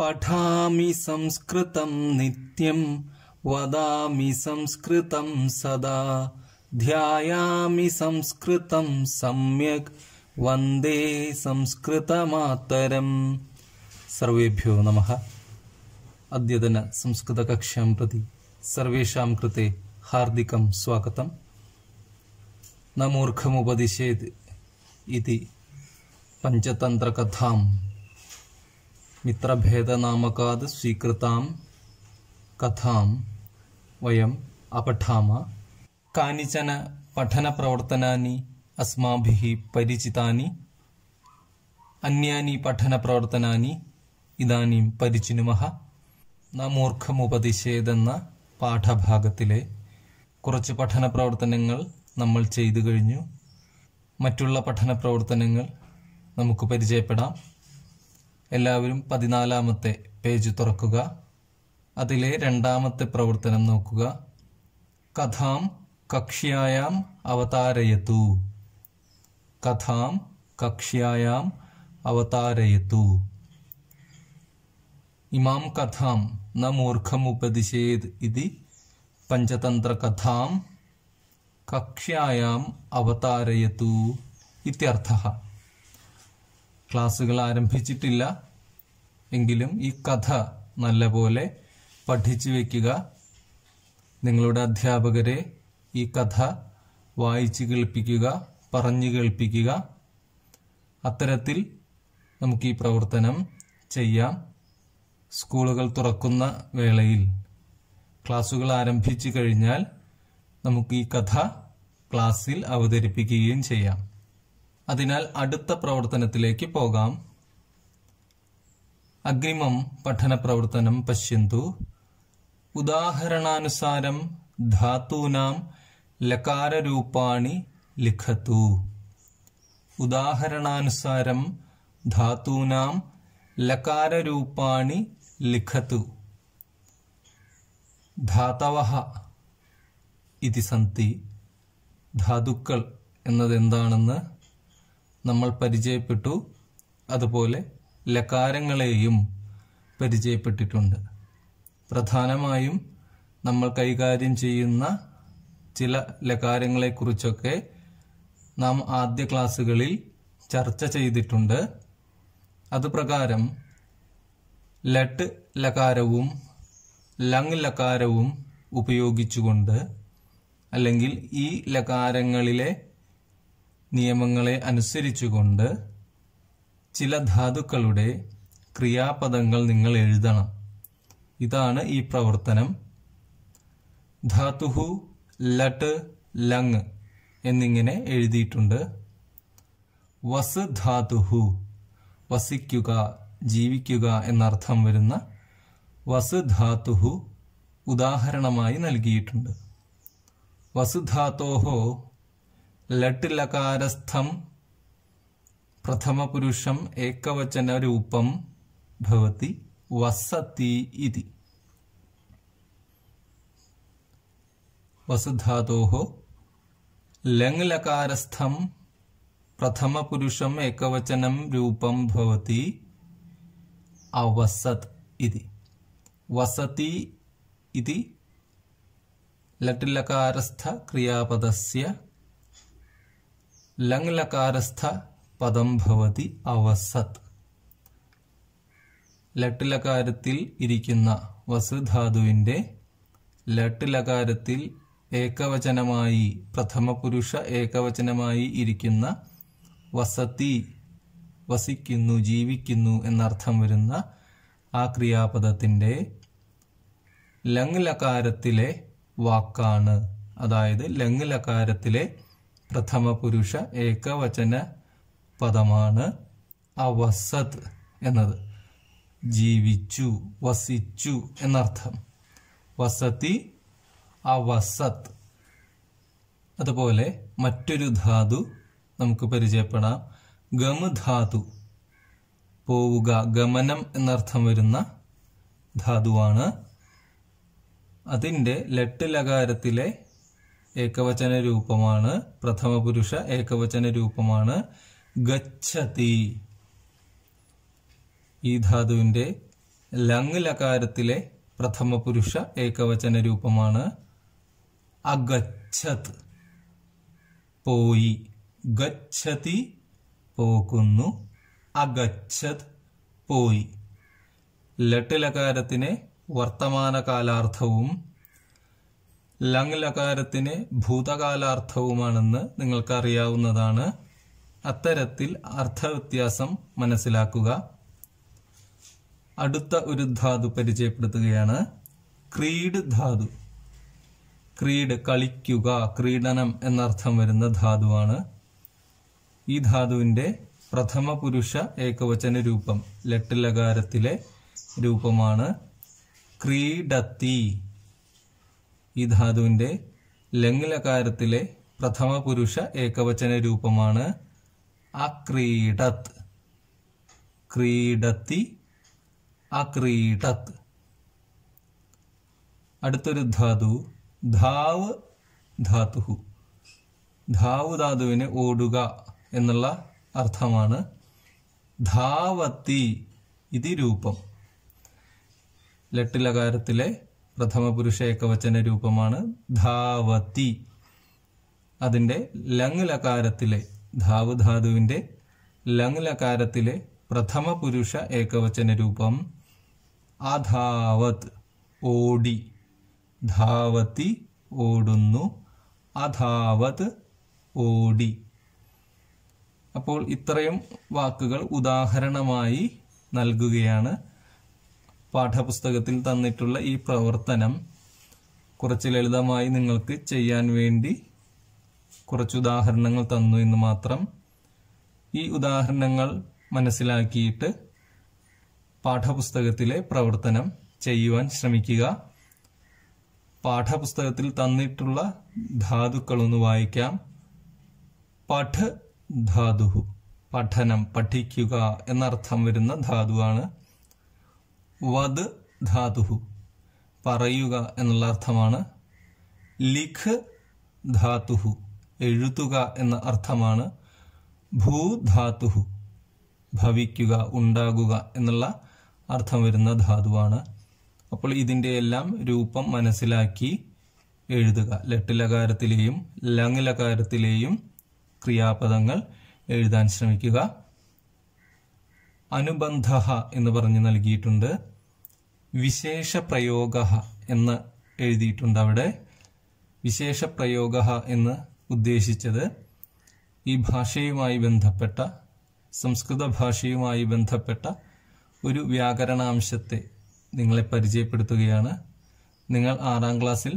पठामि संस्कृतं नित्यं वदामि संस्कृतं सदा ध्यायामि संस्कृतं सम्यक् वन्दे संस्कृतमातरं सर्वेभ्यो नमः अद्यतनसंस्कृतकक्षां प्रति सर्वेषां कृते हार्दिकं स्वागतं न मूर्खमुपदिशेत् इति पञ्चतन्त्रकथां मित्रभेदनामकाद् स्वीकृतां कथां वयम् अपठाम कानिचन पठनप्रवर्तनानि अस्माभिः परिचितानि अन्यानि പഠനപ്രവർത്തനാനി ഇതാനും പരിചിനുമഹ നാമൂർഖമുപതിശേതെന്ന പാഠഭാഗത്തിലെ കുറച്ച് പഠന പ്രവർത്തനങ്ങൾ നമ്മൾ ചെയ്തു കഴിഞ്ഞു മറ്റുള്ള പഠന പ്രവർത്തനങ്ങൾ നമുക്ക് പരിചയപ്പെടാം എല്ലാവരും പതിനാലാമത്തെ പേജ് തുറക്കുക അതിലെ രണ്ടാമത്തെ പ്രവർത്തനം നോക്കുക കഥാം കക്ഷിയായാം അവതാരയത്തു കഥാം കക്ഷിയായാം അവതാരയത്തു ഇമാം കഥാം ന മൂർഖം ഉപദിശേത് ഇതി പഞ്ചതന്ത്ര കഥാം കക്ഷ്യായാം അവതാരയത്തു ഇത്യർത്ഥ ക്ലാസ്സുകൾ ആരംഭിച്ചിട്ടില്ല എങ്കിലും ഈ കഥ നല്ലപോലെ പഠിച്ചു വയ്ക്കുക നിങ്ങളുടെ അധ്യാപകരെ ഈ കഥ വായിച്ചു കേൾപ്പിക്കുക പറഞ്ഞു കേൾപ്പിക്കുക അത്തരത്തിൽ നമുക്ക് ഈ പ്രവർത്തനം ചെയ്യാം സ്കൂളുകൾ തുറക്കുന്ന വേളയിൽ ക്ലാസ്സുകൾ ആരംഭിച്ചു കഴിഞ്ഞാൽ നമുക്ക് ഈ കഥ ക്ലാസ്സിൽ അവതരിപ്പിക്കുകയും ചെയ്യാം അതിനാൽ അടുത്ത പ്രവർത്തനത്തിലേക്ക് പോകാം അഗ്രിമം പഠന പ്രവർത്തനം പശ്യന്തു ഉദാഹരണാനുസാരം ധാത്തൂനാം ലകാരൂപാണി ലിഖത്തു ഉദാഹരണാനുസാരം ധാത്തൂനാം ലകാരൂപാണി ലിഖത്തു ധാതവഹ ഇതി സന്തി ധാതുക്കൾ എന്നതെന്താണെന്ന് നമ്മൾ പരിചയപ്പെട്ടു അതുപോലെ ലകാരങ്ങളെയും പരിചയപ്പെട്ടിട്ടുണ്ട് പ്രധാനമായും നമ്മൾ കൈകാര്യം ചെയ്യുന്ന ചില ലകാരങ്ങളെക്കുറിച്ചൊക്കെ നാം ആദ്യ ക്ലാസ്സുകളിൽ ചർച്ച ചെയ്തിട്ടുണ്ട് അതുപ്രകാരം ലട്ട് ലകാരവും ലങ് ലകാരവും ഉപയോഗിച്ചുകൊണ്ട് അല്ലെങ്കിൽ ഈ ലകാരങ്ങളിലെ നിയമങ്ങളെ അനുസരിച്ചുകൊണ്ട് ചില ധാതുക്കളുടെ ക്രിയാപദങ്ങൾ നിങ്ങൾ എഴുതണം ഇതാണ് ഈ പ്രവർത്തനം ധാതുഹു ലട്ട് ലങ് എന്നിങ്ങനെ എഴുതിയിട്ടുണ്ട് വസ് ധാതുഹു വസിക്കുക ജീവിക്കുക എന്നർത്ഥം വരുന്ന ധാതുഹു ഉദാഹരണമായി നൽകിയിട്ടുണ്ട് വസുധാത്തോഹോ प्रथम पुरुषम एकवचन रूपम भवति वसति इति वसुधातोः लकारस्थम प्रथम पुरुषम एकवचनम रूपम भवति अवसत् इति वसति इति लट् क्रियापदस्य ലംഗ്ലകാരസ്ഥ പദം ഭവതി അവസത് ലട്ടിലകാരത്തിൽ ഇരിക്കുന്ന വസുധാതുവിന്റെ ലട്ടിലകാരത്തിൽ ഏകവചനമായി പുരുഷ ഏകവചനമായി ഇരിക്കുന്ന വസതി വസിക്കുന്നു ജീവിക്കുന്നു എന്നർത്ഥം വരുന്ന ആ ക്രിയാപദത്തിൻ്റെ ലങ് ലകാരത്തിലെ വാക്കാണ് അതായത് ലങ് ലകാരത്തിലെ പ്രഥമ പുരുഷ ഏകവചന പദമാണ് അവസത് എന്നത് ജീവിച്ചു വസിച്ചു എന്നർത്ഥം വസതി അവസത് അതുപോലെ മറ്റൊരു ധാതു നമുക്ക് പരിചയപ്പെടാം ഗമ ധാതു പോവുക ഗമനം എന്നർത്ഥം വരുന്ന ധാതുവാണ് അതിൻ്റെ ലട്ട് ലകാരത്തിലെ ഏകവചന രൂപമാണ് പ്രഥമ പുരുഷ ഏകവചന രൂപമാണ് ഗച്ഛതി ഈ ധാതുവിന്റെ ലങ് ലകാരത്തിലെ പ്രഥമ പുരുഷ ഏകവചന രൂപമാണ് അഗച്ഛത് പോയി ഗച്ഛതി പോകുന്നു അഗച്ഛത് പോയി ലട്ടിലകാരത്തിന് വർത്തമാനകാലാർത്ഥവും ലങ് ലകാരത്തിന് ഭൂതകാലാർത്ഥവുമാണെന്ന് നിങ്ങൾക്കറിയാവുന്നതാണ് അത്തരത്തിൽ അർത്ഥവ്യത്യാസം മനസ്സിലാക്കുക അടുത്ത ഒരു ധാതു പരിചയപ്പെടുത്തുകയാണ് ക്രീഡ് ധാതു ക്രീഡ് കളിക്കുക ക്രീഡനം എന്നർത്ഥം വരുന്ന ധാതുവാണ് ഈ ധാതുവിൻ്റെ പ്രഥമ പുരുഷ ഏകവചന രൂപം ലട്ടിലകാരത്തിലെ രൂപമാണ് ക്രീഡത്തി ഈ ധാതുവിൻ്റെ ലംഘലകാരത്തിലെ പ്രഥമ പുരുഷ ഏകവചന രൂപമാണ് അക്രീഡത് ക്രീഡത്തി അക്രീഡത് അടുത്തൊരു ധാതു ധാവ് ധാതുഹു ധാവു ധാതുവിന് ഓടുക എന്നുള്ള അർത്ഥമാണ് ധാവത്തി ഇതി രൂപം ലട്ടിലകാരത്തിലെ പ്രഥമ പുരുഷ ഏകവചന രൂപമാണ് ധാവതി അതിൻ്റെ ലങ്ലകാരത്തിലെ ധാവ് ധാതുവിൻ്റെ ലങ്ലകാരത്തിലെ പ്രഥമ പുരുഷ ഏകവചന രൂപം അധാവത് ഓടി ധാവത്തി ഓടുന്നു അധാവത് ഓടി അപ്പോൾ ഇത്രയും വാക്കുകൾ ഉദാഹരണമായി നൽകുകയാണ് പാഠപുസ്തകത്തിൽ തന്നിട്ടുള്ള ഈ പ്രവർത്തനം കുറച്ച് ലളിതമായി നിങ്ങൾക്ക് ചെയ്യാൻ വേണ്ടി കുറച്ച് ഉദാഹരണങ്ങൾ തന്നു എന്ന് മാത്രം ഈ ഉദാഹരണങ്ങൾ മനസ്സിലാക്കിയിട്ട് പാഠപുസ്തകത്തിലെ പ്രവർത്തനം ചെയ്യുവാൻ ശ്രമിക്കുക പാഠപുസ്തകത്തിൽ തന്നിട്ടുള്ള ധാതുക്കളൊന്ന് വായിക്കാം പഠ ധാതു പഠനം പഠിക്കുക എന്നർത്ഥം വരുന്ന ധാതുവാണ് വദ് ധാതുഹു പറയുക എന്നുള്ള അർത്ഥമാണ് ലിഖ് ധാതുഹു എഴുതുക എന്ന അർത്ഥമാണ് ഭൂധാതുഹു ഭവിക്കുക ഉണ്ടാകുക എന്നുള്ള അർത്ഥം വരുന്ന ധാതുവാണ് അപ്പോൾ ഇതിൻ്റെ എല്ലാം രൂപം മനസ്സിലാക്കി എഴുതുക ലട്ടിലകാരത്തിലെയും ലങ്ങിലകാരത്തിലെയും ക്രിയാപദങ്ങൾ എഴുതാൻ ശ്രമിക്കുക അനുബന്ധ എന്ന് പറഞ്ഞ് നൽകിയിട്ടുണ്ട് വിശേഷ പ്രയോഗ എന്ന് എഴുതിയിട്ടുണ്ട് അവിടെ വിശേഷ പ്രയോഗ എന്ന് ഉദ്ദേശിച്ചത് ഈ ഭാഷയുമായി ബന്ധപ്പെട്ട സംസ്കൃത ഭാഷയുമായി ബന്ധപ്പെട്ട ഒരു വ്യാകരണാംശത്തെ നിങ്ങളെ പരിചയപ്പെടുത്തുകയാണ് നിങ്ങൾ ആറാം ക്ലാസ്സിൽ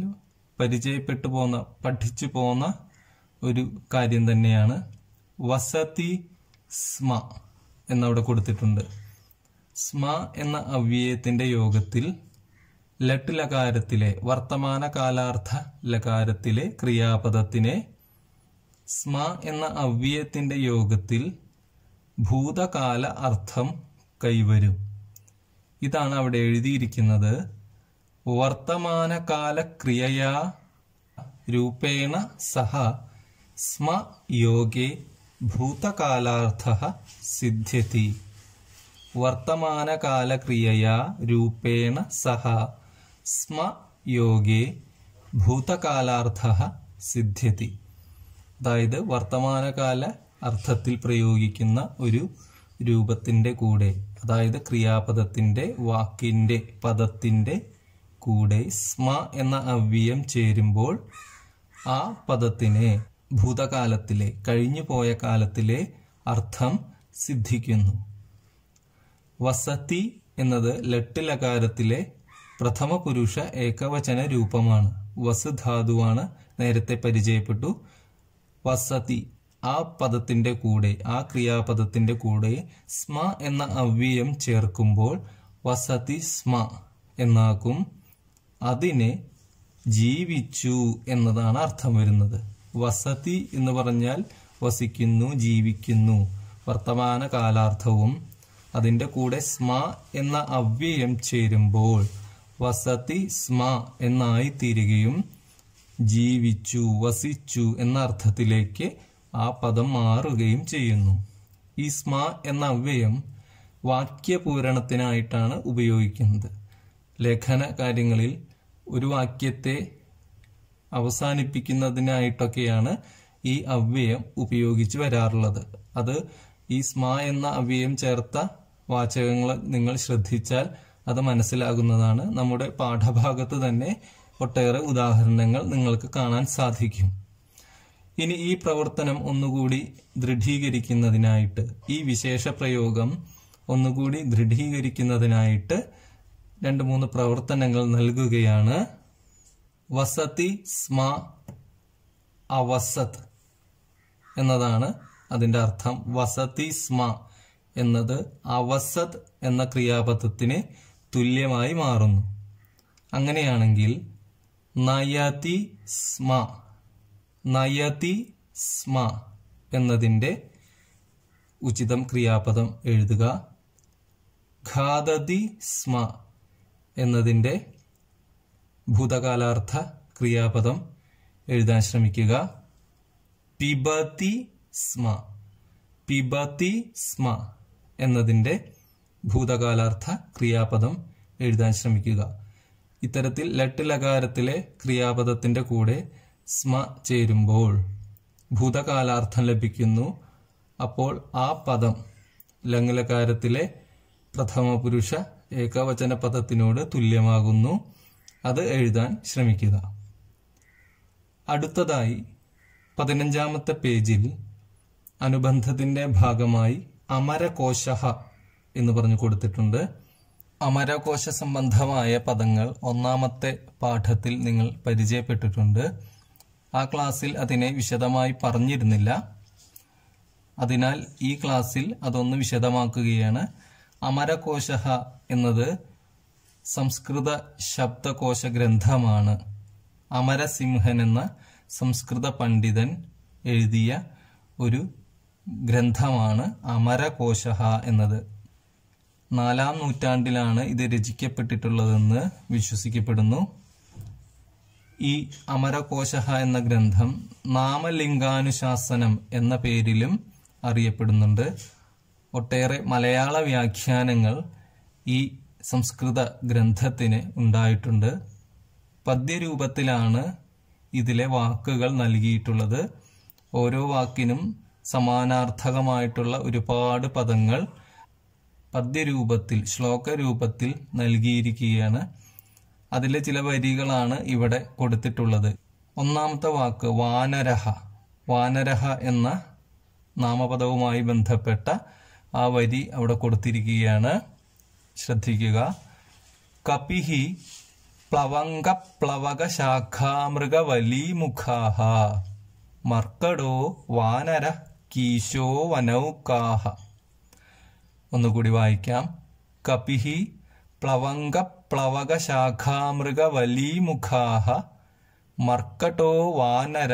പരിചയപ്പെട്ടു പോന്ന പഠിച്ചു പോന്ന ഒരു കാര്യം തന്നെയാണ് വസതി സ്മ എന്നവിടെ കൊടുത്തിട്ടുണ്ട് സ്മ എന്ന അവ്യയത്തിന്റെ യോഗത്തിൽ ലട്ട് ലകാരത്തിലെ വർത്തമാന കാലാർത്ഥ ലകാരത്തിലെ ക്രിയാപദത്തിനെ സ്മ എന്ന അവ്യയത്തിന്റെ യോഗത്തിൽ ഭൂതകാല അർത്ഥം കൈവരും ഇതാണ് അവിടെ എഴുതിയിരിക്കുന്നത് വർത്തമാനകാല ക്രിയയാ രൂപേണ സഹ സ്മ യോഗേ ഭൂതകാലാർത്ഥ സിദ്ധ്യതി വർത്തമാനകാലക്രിയയാ രൂപേണ സഹ സ്മ യോഗേ ഭൂതകാലാർത്ഥ സിദ്ധ്യതി അതായത് വർത്തമാനകാല അർത്ഥത്തിൽ പ്രയോഗിക്കുന്ന ഒരു രൂപത്തിൻ്റെ കൂടെ അതായത് ക്രിയാപദത്തിൻ്റെ വാക്കിൻ്റെ പദത്തിൻ്റെ കൂടെ സ്മ എന്ന അവ്യയം ചേരുമ്പോൾ ആ പദത്തിനെ ഭൂതകാലത്തിലെ കഴിഞ്ഞുപോയ കാലത്തിലെ അർത്ഥം സിദ്ധിക്കുന്നു വസതി എന്നത് ലട്ടിലകാരത്തിലെ പ്രഥമ പുരുഷ ഏകവചന രൂപമാണ് വസ് ധാതുവാണ് നേരത്തെ പരിചയപ്പെട്ടു വസതി ആ പദത്തിന്റെ കൂടെ ആ ക്രിയാപദത്തിന്റെ കൂടെ സ്മ എന്ന അവ്യയം ചേർക്കുമ്പോൾ വസതി സ്മ എന്നാക്കും അതിനെ ജീവിച്ചു എന്നതാണ് അർത്ഥം വരുന്നത് വസതി എന്ന് പറഞ്ഞാൽ വസിക്കുന്നു ജീവിക്കുന്നു വർത്തമാന കാലാർത്ഥവും അതിൻ്റെ കൂടെ സ്മ എന്ന അവ്യയം ചേരുമ്പോൾ വസതി സ്മ എന്നായി തീരുകയും ജീവിച്ചു വസിച്ചു എന്ന അർത്ഥത്തിലേക്ക് ആ പദം മാറുകയും ചെയ്യുന്നു ഈ സ്മ എന്ന അവ്യയം വാക്യപൂരണത്തിനായിട്ടാണ് ഉപയോഗിക്കുന്നത് ലേഖന കാര്യങ്ങളിൽ ഒരു വാക്യത്തെ അവസാനിപ്പിക്കുന്നതിനായിട്ടൊക്കെയാണ് ഈ അവ്യയം ഉപയോഗിച്ച് വരാറുള്ളത് അത് ഈ സ്മ എന്ന അവ്യയം ചേർത്ത വാചകങ്ങൾ നിങ്ങൾ ശ്രദ്ധിച്ചാൽ അത് മനസ്സിലാകുന്നതാണ് നമ്മുടെ പാഠഭാഗത്ത് തന്നെ ഒട്ടേറെ ഉദാഹരണങ്ങൾ നിങ്ങൾക്ക് കാണാൻ സാധിക്കും ഇനി ഈ പ്രവർത്തനം ഒന്നുകൂടി ദൃഢീകരിക്കുന്നതിനായിട്ട് ഈ വിശേഷ പ്രയോഗം ഒന്നുകൂടി ദൃഢീകരിക്കുന്നതിനായിട്ട് രണ്ട് മൂന്ന് പ്രവർത്തനങ്ങൾ നൽകുകയാണ് വസതി സ്മ അവസത് എന്നതാണ് അതിൻ്റെ അർത്ഥം വസതി സ്മ എന്നത് അവസത് എന്ന ക്രിയാപദത്തിന് തുല്യമായി മാറുന്നു അങ്ങനെയാണെങ്കിൽ നയതി സ്മ നയതി സ്മ എന്നതിൻ്റെ ഉചിതം ക്രിയാപദം എഴുതുക ഘാതതി സ്മ എന്നതിൻ്റെ ഭൂതകാലാർത്ഥ ക്രിയാപദം എഴുതാൻ ശ്രമിക്കുക പിബതി സ്മ പിബതി സ്മ എന്നതിൻ്റെ ഭൂതകാലാർത്ഥ ക്രിയാപദം എഴുതാൻ ശ്രമിക്കുക ഇത്തരത്തിൽ ലട്ടിലകാരത്തിലെ ക്രിയാപദത്തിൻ്റെ കൂടെ സ്മ ചേരുമ്പോൾ ഭൂതകാലാർത്ഥം ലഭിക്കുന്നു അപ്പോൾ ആ പദം ലംഗലകാരത്തിലെ പ്രഥമ പുരുഷ ഏകവചന പദത്തിനോട് തുല്യമാകുന്നു അത് എഴുതാൻ ശ്രമിക്കുക അടുത്തതായി പതിനഞ്ചാമത്തെ പേജിൽ അനുബന്ധത്തിൻ്റെ ഭാഗമായി അമരകോശഹ എന്ന് പറഞ്ഞു കൊടുത്തിട്ടുണ്ട് അമരകോശ സംബന്ധമായ പദങ്ങൾ ഒന്നാമത്തെ പാഠത്തിൽ നിങ്ങൾ പരിചയപ്പെട്ടിട്ടുണ്ട് ആ ക്ലാസ്സിൽ അതിനെ വിശദമായി പറഞ്ഞിരുന്നില്ല അതിനാൽ ഈ ക്ലാസ്സിൽ അതൊന്ന് വിശദമാക്കുകയാണ് അമരകോശഹ എന്നത് സംസ്കൃത ശബ്ദകോശ ഗ്രന്ഥമാണ് അമരസിംഹൻ എന്ന സംസ്കൃത പണ്ഡിതൻ എഴുതിയ ഒരു ഗ്രന്ഥമാണ് അമരകോശ എന്നത് നാലാം നൂറ്റാണ്ടിലാണ് ഇത് രചിക്കപ്പെട്ടിട്ടുള്ളതെന്ന് വിശ്വസിക്കപ്പെടുന്നു ഈ അമരകോശ എന്ന ഗ്രന്ഥം നാമലിംഗാനുശാസനം എന്ന പേരിലും അറിയപ്പെടുന്നുണ്ട് ഒട്ടേറെ മലയാള വ്യാഖ്യാനങ്ങൾ ഈ സംസ്കൃത ഗ്രന്ഥത്തിന് ഉണ്ടായിട്ടുണ്ട് പദ്യരൂപത്തിലാണ് ഇതിലെ വാക്കുകൾ നൽകിയിട്ടുള്ളത് ഓരോ വാക്കിനും സമാനാർത്ഥകമായിട്ടുള്ള ഒരുപാട് പദങ്ങൾ പദ്യരൂപത്തിൽ ശ്ലോകരൂപത്തിൽ നൽകിയിരിക്കുകയാണ് അതിലെ ചില വരികളാണ് ഇവിടെ കൊടുത്തിട്ടുള്ളത് ഒന്നാമത്തെ വാക്ക് വാനരഹ വാനരഹ എന്ന നാമപദവുമായി ബന്ധപ്പെട്ട ആ വരി അവിടെ കൊടുത്തിരിക്കുകയാണ് ശ്രദ്ധിക്കുക കപിഹി പ്ലവങ്ക പ്ലവക ശാഖാമൃഗവലീമുഖാഹ മർക്കടോ വാനര കീശോ വനൗക്കാഹ ഒന്നുകൂടി വായിക്കാം കപിഹി പ്ലവങ്ക പ്ലവക ശാഖാമൃഗവലീമുഖാഹ മർക്കടോ വാനര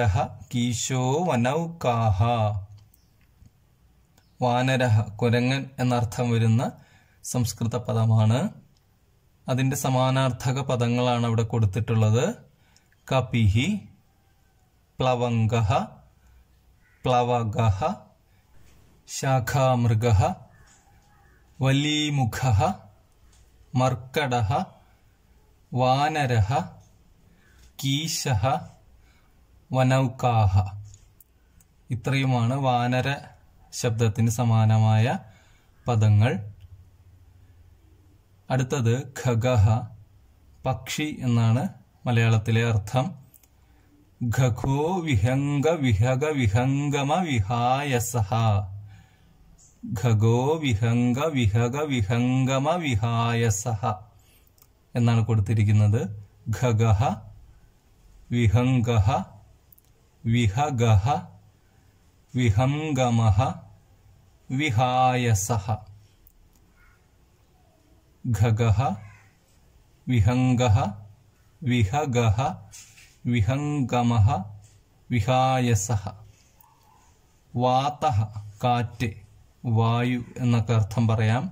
കീശോ വനൗക്കാഹ വാനര കുരങ്ങൻ എന്നർത്ഥം വരുന്ന സംസ്കൃത പദമാണ് അതിൻ്റെ സമാനാർത്ഥക പദങ്ങളാണ് അവിടെ കൊടുത്തിട്ടുള്ളത് കപിഹി പ്ലവംഗ പ്ലവക ശാഖാമൃഗ വലീമുഖ മർക്കട വാനര കീശ വനൗകാഹ ഇത്രയുമാണ് വാനര ശബ്ദത്തിന് സമാനമായ പദങ്ങൾ അടുത്തത് ഖഗഹ പക്ഷി എന്നാണ് മലയാളത്തിലെ അർത്ഥം ഖഖോ വിഹംഗ വിഹഗ വിഹംഗമ വിഹായസഹ ഖഗോ വിഹംഗ വിഹഗ വിഹംഗമ വിഹായസഹ എന്നാണ് കൊടുത്തിരിക്കുന്നത് ഖഗഹ വിഹംഗഹ വിഹഗഹ വിഹംഗമഹ വിഹായസഹ घघः विहंगः विहगः विहंगमः विहायसः वातः काटे वायु എന്ന അർത്ഥം പറയാം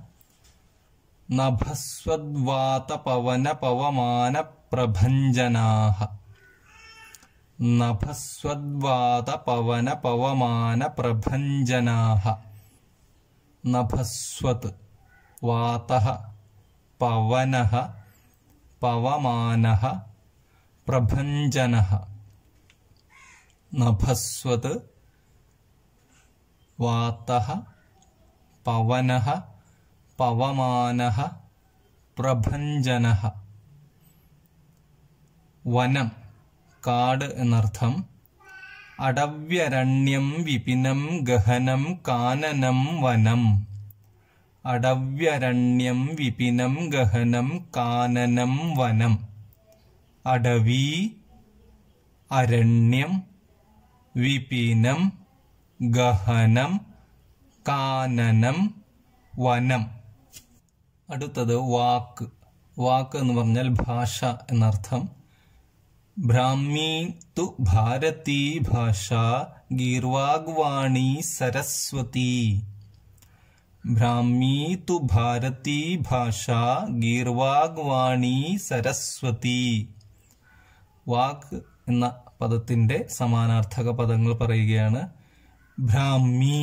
നഭസ് ว ദ്വാത പവന പവമാന പ്രഭഞ്ജനാ നഭസ് ว ദ്വാത പവന പവമാന പ്രഭഞ്ജനാ നഭസ്വത് വാതഃ പവനഹ പവമാനഹ പ്രഭഞ്ജനഹ നഭസ്വത് വാത്ത പവനഹ പവമാനഹ പ്രഭഞ്ജനഹ വനം കാട് എന്നർത്ഥം അടവ്യരണ്യം വിപിനം ഗഹനം കാനനം വനം അടവ്യരണ്യം വിപിനം ഗഹനം കാനനം വനം അടവി അരണ്യം വിപിനം ഗഹനം കാനനം വനം അടുത്തത് വാക്ക് വാക്ക് എന്ന് പറഞ്ഞാൽ ഭാഷ എന്നർത്ഥം ബ്രാഹ്മി തു ഭാരതീ ഭാഷ ഗീർവാഗ്വാണി സരസ്വതീ ബ്രാഹ്മീ തു ഭാരതി ഭാഷ ഗീർവാഗ്വാണി സരസ്വതി വാഗ് എന്ന പദത്തിന്റെ സമാനാർത്ഥക പദങ്ങൾ പറയുകയാണ് ഭ്രാമി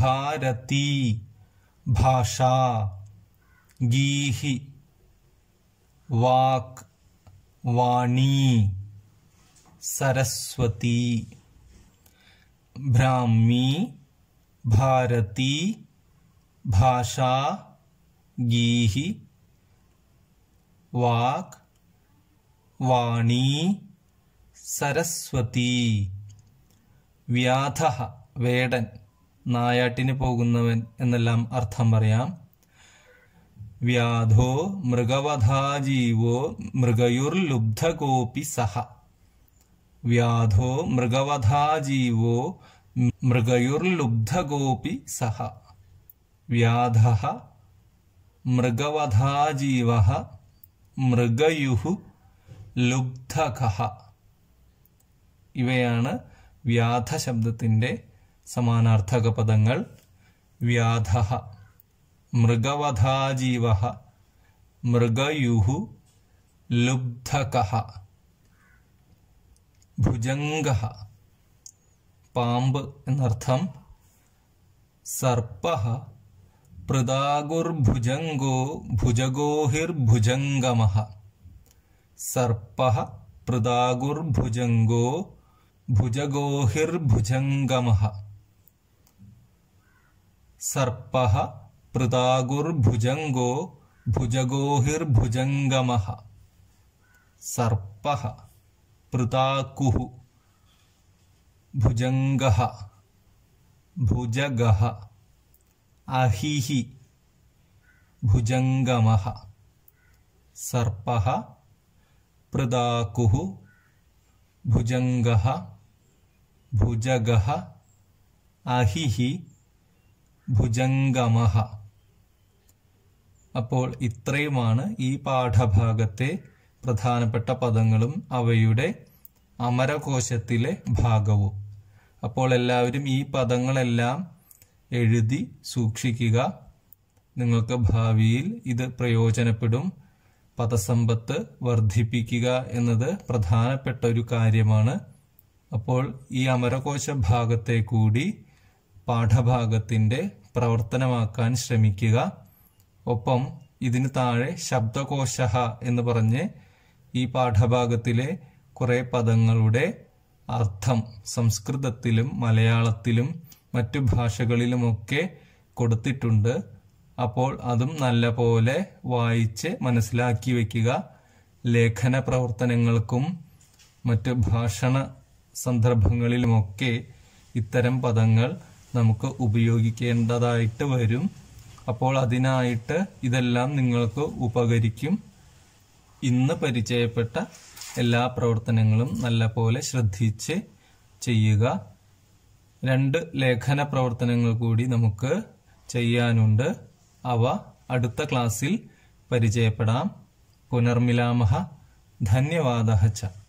ഭാരതി ഭാഷ ഗീഹി വാക് വാണി സരസ്വതി ഭ്രാമി भारती ഭാഷ ഗീഹി വാക് വാണി സരസ്വതി വ്യാധ വേടൻ നായാട്ടിന് പോകുന്നവൻ എന്നെല്ലാം അർത്ഥം പറയാം വ്യാധോ മൃഗവധാജീവോ മൃഗയുർലുബ്ധകോപി സഹ വ്യാധോ മൃഗവധാജീവോ മൃഗയുർലുബ്ധഗോപി സഹ വ്യാധ മൃഗവധാജീവ മൃഗയുഹു ലുബ്ധകഹ ഇവയാണ് വ്യാധ ശബ്ദത്തിൻ്റെ സമാനാർത്ഥക പദങ്ങൾ വ്യാധ മൃഗവധാജീവ മൃഗയുഹു ലുബ്ധകഹ ഭുജംഗ പാമ്പ് എന്നർത്ഥം സർപ്പ പൃതാഗുർഭുജംഗോ ഭുജഗോഹിർഭുജംഗമ സർപ്പ പൃതാഗുർഭുജംഗോ भुजगोहिर्भुजङ्गम सर्प पृतागुर्भुजङ्गो भुजगोहिर्भुजङ्गम सर्प पृताकुः ഭുജംഗഹ ഭുജഗഹ അഹിഹി ഭുജംഗമഹ സർപ്പഹ പൃതാകുഹു ഭുജംഗഹ ഭുജഗഹ അഹിഹി ഭുജംഗമഹ അപ്പോൾ ഇത്രയുമാണ് ഈ പാഠഭാഗത്തെ പ്രധാനപ്പെട്ട പദങ്ങളും അവയുടെ അമരകോശത്തിലെ ഭാഗവും അപ്പോൾ എല്ലാവരും ഈ പദങ്ങളെല്ലാം എഴുതി സൂക്ഷിക്കുക നിങ്ങൾക്ക് ഭാവിയിൽ ഇത് പ്രയോജനപ്പെടും പദസമ്പത്ത് വർദ്ധിപ്പിക്കുക എന്നത് പ്രധാനപ്പെട്ട ഒരു കാര്യമാണ് അപ്പോൾ ഈ അമരകോശ ഭാഗത്തെ കൂടി പാഠഭാഗത്തിൻ്റെ പ്രവർത്തനമാക്കാൻ ശ്രമിക്കുക ഒപ്പം ഇതിന് താഴെ ശബ്ദകോശ എന്ന് പറഞ്ഞ് ഈ പാഠഭാഗത്തിലെ കുറേ പദങ്ങളുടെ അർത്ഥം സംസ്കൃതത്തിലും മലയാളത്തിലും മറ്റു ഭാഷകളിലുമൊക്കെ കൊടുത്തിട്ടുണ്ട് അപ്പോൾ അതും നല്ല പോലെ വായിച്ച് മനസ്സിലാക്കി വയ്ക്കുക ലേഖന പ്രവർത്തനങ്ങൾക്കും മറ്റ് ഭാഷണ സന്ദർഭങ്ങളിലുമൊക്കെ ഇത്തരം പദങ്ങൾ നമുക്ക് ഉപയോഗിക്കേണ്ടതായിട്ട് വരും അപ്പോൾ അതിനായിട്ട് ഇതെല്ലാം നിങ്ങൾക്ക് ഉപകരിക്കും ഇന്ന് പരിചയപ്പെട്ട എല്ലാ പ്രവർത്തനങ്ങളും നല്ലപോലെ ശ്രദ്ധിച്ച് ചെയ്യുക രണ്ട് ലേഖന പ്രവർത്തനങ്ങൾ കൂടി നമുക്ക് ചെയ്യാനുണ്ട് അവ അടുത്ത ക്ലാസ്സിൽ പരിചയപ്പെടാം പുനർമിലാമഹ ധന്യവാദ